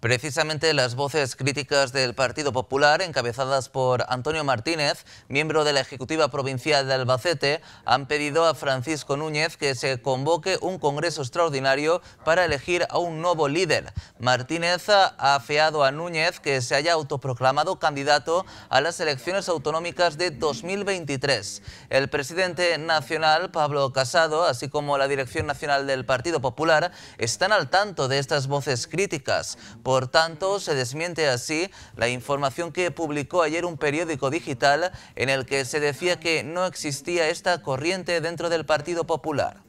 Precisamente las voces críticas del Partido Popular, encabezadas por Antonio Martínez, miembro de la Ejecutiva Provincial de Albacete, han pedido a Francisco Núñez que se convoque un Congreso extraordinario para elegir a un nuevo líder. Martínez ha afeado a Núñez que se haya autoproclamado candidato a las elecciones autonómicas de 2023. El presidente nacional, Pablo Casado, así como la dirección nacional del Partido Popular, están al tanto de estas voces críticas. Por tanto, se desmiente así la información que publicó ayer un periódico digital en el que se decía que no existía esta corriente dentro del Partido Popular.